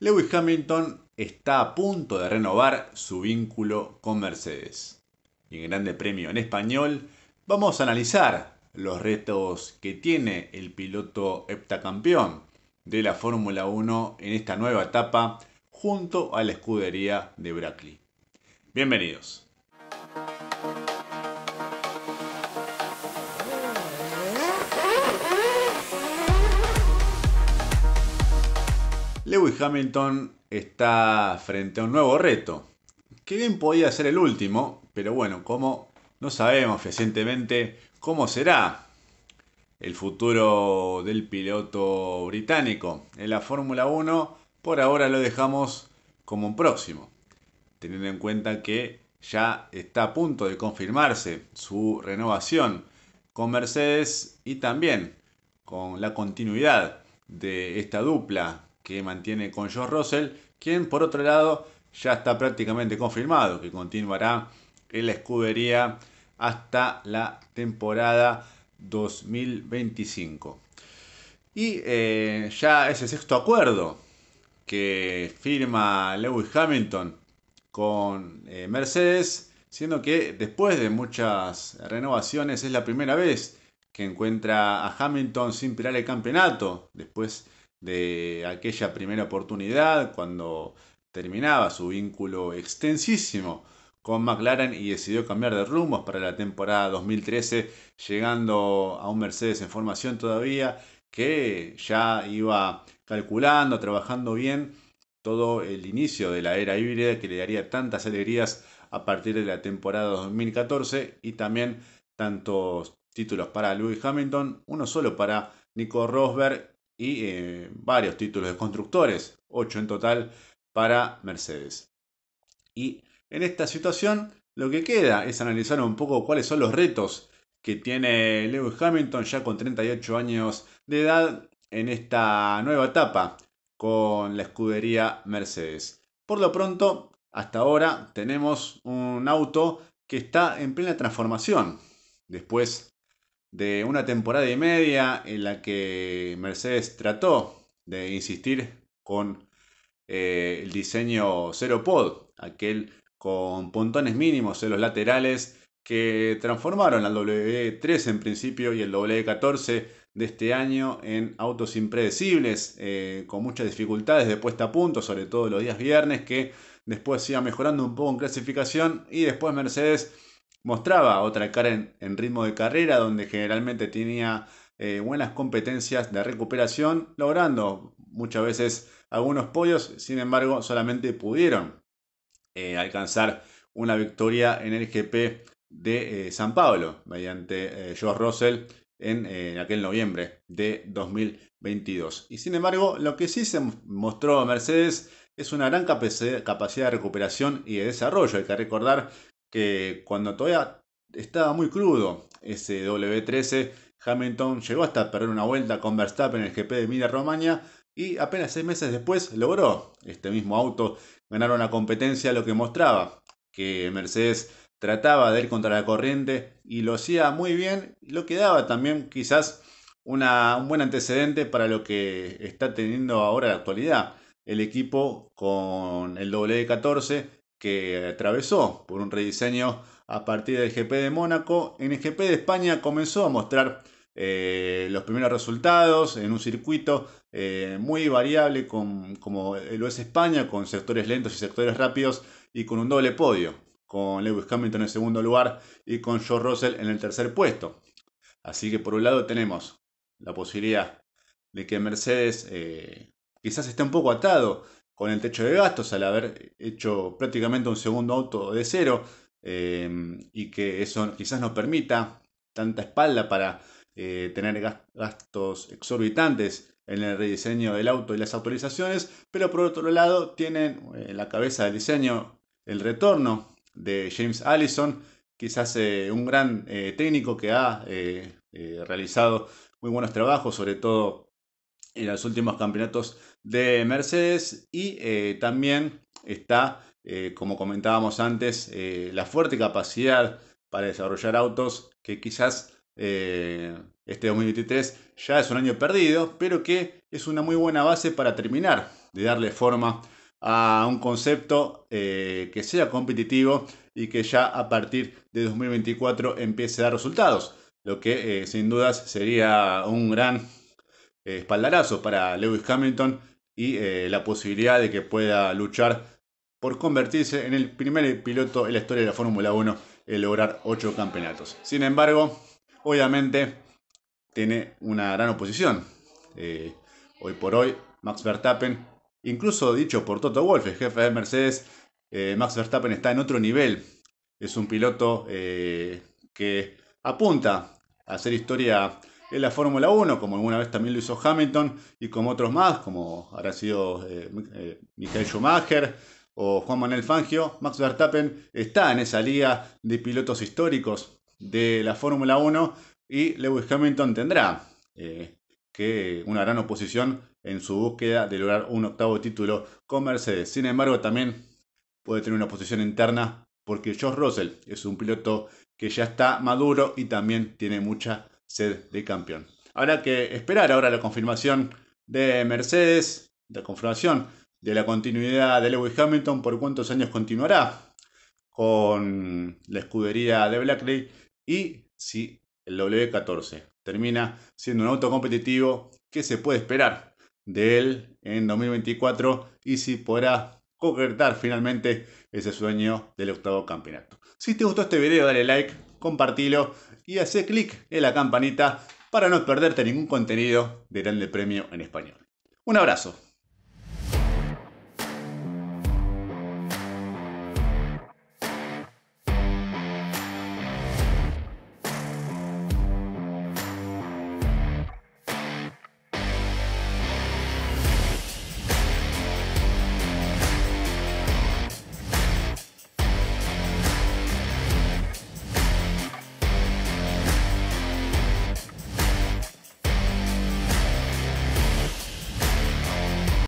Lewis Hamilton está a punto de renovar su vínculo con Mercedes. Y en Grande Premio en Español vamos a analizar los retos que tiene el piloto heptacampeón de la Fórmula 1 en esta nueva etapa junto a la escudería de Brackley. Bienvenidos. Lewis Hamilton está frente a un nuevo reto, que bien podía ser el último, pero bueno, como no sabemos recientemente cómo será el futuro del piloto británico en la Fórmula 1, por ahora lo dejamos como un próximo, teniendo en cuenta que ya está a punto de confirmarse su renovación con Mercedes y también con la continuidad de esta dupla que mantiene con George Russell, quien por otro lado ya está prácticamente confirmado que continuará en la escudería hasta la temporada 2025. Y eh, ya ese sexto acuerdo que firma Lewis Hamilton con eh, Mercedes, siendo que después de muchas renovaciones es la primera vez que encuentra a Hamilton sin pelear el campeonato, después de aquella primera oportunidad cuando terminaba su vínculo extensísimo con McLaren y decidió cambiar de rumbo para la temporada 2013, llegando a un Mercedes en formación todavía que ya iba calculando, trabajando bien todo el inicio de la era híbrida que le daría tantas alegrías a partir de la temporada 2014 y también tantos títulos para Lewis Hamilton, uno solo para Nico Rosberg y eh, varios títulos de constructores, 8 en total para Mercedes. Y en esta situación lo que queda es analizar un poco cuáles son los retos que tiene Lewis Hamilton ya con 38 años de edad en esta nueva etapa con la escudería Mercedes. Por lo pronto, hasta ahora tenemos un auto que está en plena transformación después de una temporada y media en la que Mercedes trató de insistir con eh, el diseño cero pod, aquel con pontones mínimos en los laterales que transformaron al W3 en principio y el W14 de este año en autos impredecibles, eh, con muchas dificultades de puesta a punto, sobre todo los días viernes, que después iba mejorando un poco en clasificación y después Mercedes mostraba otra cara en, ritmo de carrera, donde generalmente tenía eh, buenas competencias de recuperación, logrando muchas veces algunos pollos, sin embargo solamente pudieron eh, alcanzar una victoria en el GP de eh, San Pablo mediante George Russell en, en, aquel noviembre de 2022. Y sin embargo, lo que sí se mostró Mercedes es una gran capacidad de recuperación y de desarrollo. Hay que recordar cuando todavía estaba muy crudo ese W13, Hamilton llegó hasta perder una vuelta con Verstappen en el GP de Mira Romagna y apenas seis meses después logró este mismo auto ganar una competencia, lo que mostraba que Mercedes trataba de ir contra la corriente y lo hacía muy bien, lo que daba también quizás una, un buen antecedente para lo que está teniendo ahora la actualidad el equipo con el W14 que atravesó por un rediseño a partir del GP de Mónaco. En el GP de España comenzó a mostrar eh, los primeros resultados en un circuito eh, muy variable con, como lo es España, con sectores lentos y sectores rápidos y con un doble podio, con Lewis Hamilton en el segundo lugar y con George Russell en el tercer puesto. Así que por un lado tenemos la posibilidad de que Mercedes eh, quizás esté un poco atado con el techo de gastos, al haber hecho prácticamente un segundo auto de cero, eh, y que eso quizás no permita tanta espalda para eh, tener gastos exorbitantes en el rediseño del auto y las autorizaciones, pero por otro lado tienen en la cabeza del diseño el retorno de James Allison, quizás eh, un gran técnico que ha realizado muy buenos trabajos, sobre todo en los últimos campeonatos de Mercedes y eh, también está, eh, como comentábamos antes, eh, la fuerte capacidad para desarrollar autos que quizás este 2023 ya es un año perdido, pero que es una muy buena base para terminar de darle forma a un concepto que sea competitivo y que ya a partir de 2024 empiece a dar resultados, lo que sin dudas sería un gran eh, espaldarazo para Lewis Hamilton y eh, la posibilidad de que pueda luchar por convertirse en el primer piloto en la historia de la Fórmula 1 en lograr ocho campeonatos. Sin embargo, obviamente tiene una gran oposición. Eh, hoy por hoy, Max Verstappen, incluso dicho por Toto Wolff, jefe de Mercedes, Max Verstappen está en otro nivel. Es un piloto que apunta a hacer historia en la Fórmula 1, como alguna vez también lo hizo Hamilton y como otros más, como habrá sido eh, eh, Michael Schumacher o Juan Manuel Fangio, Max Verstappen está en esa liga de pilotos históricos de la Fórmula 1 y Lewis Hamilton tendrá eh, que una gran oposición en su búsqueda de lograr un octavo título con Mercedes. Sin embargo, también puede tener una oposición interna porque George Russell es un piloto que ya está maduro y también tiene mucha ser de campeón. Habrá que esperar ahora la confirmación de Mercedes, la confirmación de la continuidad de Lewis Hamilton, por cuántos años continuará con la escudería de Blackley y si el W14 termina siendo un auto competitivo, ¿qué se puede esperar de él en 2024 y si podrá concretar finalmente ese sueño del octavo campeonato? Si te gustó este video, dale like, compartilo y hace clic en la campanita para no perderte ningún contenido de Grande Premio en Español. Un abrazo.